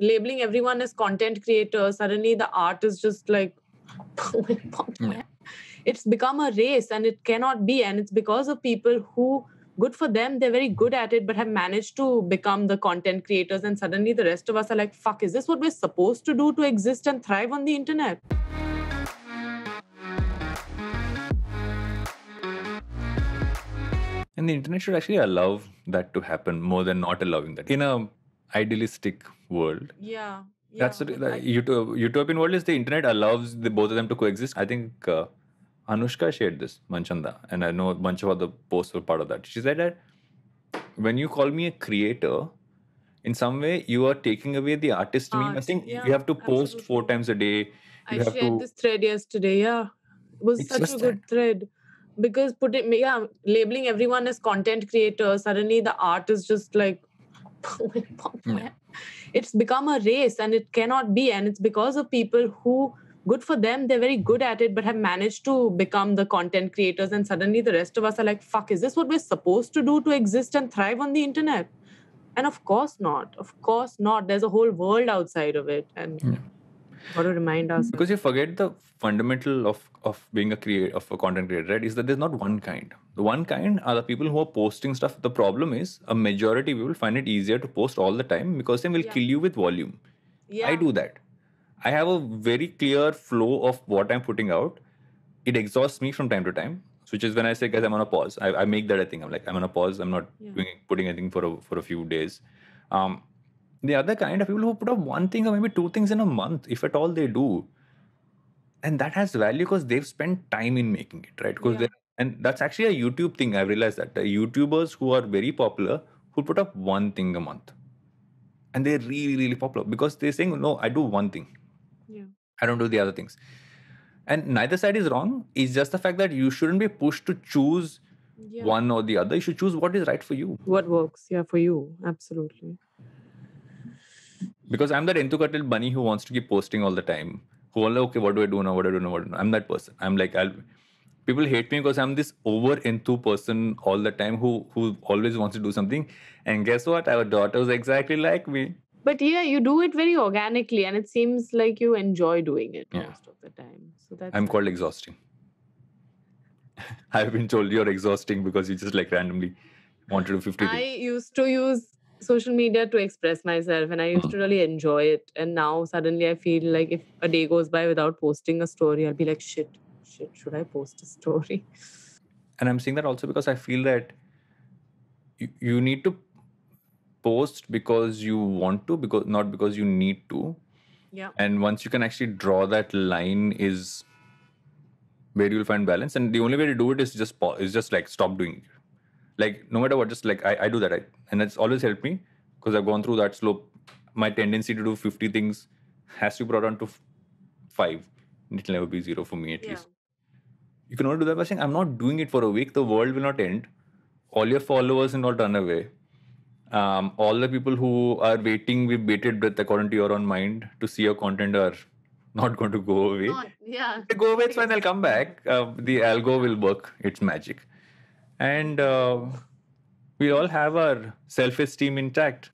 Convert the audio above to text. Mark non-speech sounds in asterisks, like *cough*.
labeling everyone as content creators suddenly the art is just like *laughs* oh it's become a race and it cannot be and it's because of people who good for them they're very good at it but have managed to become the content creators and suddenly the rest of us are like fuck is this what we're supposed to do to exist and thrive on the internet and the internet should actually allow that to happen more than not allowing that in a idealistic world. Yeah. yeah. That's what, the utop- utopian world is the internet allows the both of them to coexist. I think uh, Anushka shared this, Manchanda, and I know a bunch of other posts were part of that. She said that when you call me a creator, in some way you are taking away the artist Art, meme. I think yeah, you have to post absolutely. four times a day. You I shared to... this thread yesterday. Yeah, it was such a good that. thread because putting yeah labeling everyone as content creators suddenly the art is just like *laughs* yeah. It's become a race and it cannot be. And it's because of people who, good for them, they're very good at it, but have managed to become the content creators. And suddenly the rest of us are like, fuck, is this what we're supposed to do to exist and thrive on the internet? And of course not. Of course not. There's a whole world outside of it. And. Yeah Got to remind us Because you forget the fundamental of of being a create of a content creator, right? Is that there's not one kind. The one kind are the people who are posting stuff. The problem is a majority people find it easier to post all the time because they will yeah. kill you with volume. Yeah. I do that. I have a very clear flow of what I'm putting out. It exhausts me from time to time, which is when I say, guys, I'm on a pause. I, I make that a thing. I'm like, I'm on a pause. I'm not yeah. doing, putting anything for a, for a few days. Um, the other kind of people who put up one thing or maybe two things in a month, if at all they do. And that has value because they've spent time in making it, right? Because yeah. and that's actually a YouTube thing. I've realized that the YouTubers who are very popular who put up one thing a month. And they're really, really popular because they're saying, no, I do one thing. Yeah. I don't do the other things. And neither side is wrong. It's just the fact that you shouldn't be pushed to choose yeah. one or the other. You should choose what is right for you. What works, yeah, for you. Absolutely because I'm that introverted bunny who wants to keep posting all the time. Who are like, okay, what do I do now? What do I do now? What do I do? I'm that person. I'm like, I'll. People hate me because I'm this over into person all the time who who always wants to do something. And guess what? Our daughter is exactly like me. But yeah, you do it very organically, and it seems like you enjoy doing it yeah. most of the time. So that's. I'm called exhausting. *laughs* I've been told you're exhausting because you just like randomly wanted to do 50. I used to use social media to express myself and I used uh-huh. to really enjoy it. And now suddenly I feel like if a day goes by without posting a story, I'll be like, shit, shit, should I post a story? And I'm saying that also because I feel that you, you need to post because you want to, because not because you need to. Yeah. And once you can actually draw that line is where you'll find balance. And the only way to do it is just is just like stop doing it like no matter what just like i, I do that I, and it's always helped me because i've gone through that slope my tendency to do 50 things has to be brought down to f- five it'll never be zero for me at yeah. least you can only do that by saying i'm not doing it for a week the world will not end all your followers will not run away um, all the people who are waiting with bated breath according to your own mind to see your content are *laughs* not going to go away. Not, yeah. If they go away, it's fine. They'll come back. Uh, the algo will work. It's magic and uh, we all have our self esteem intact.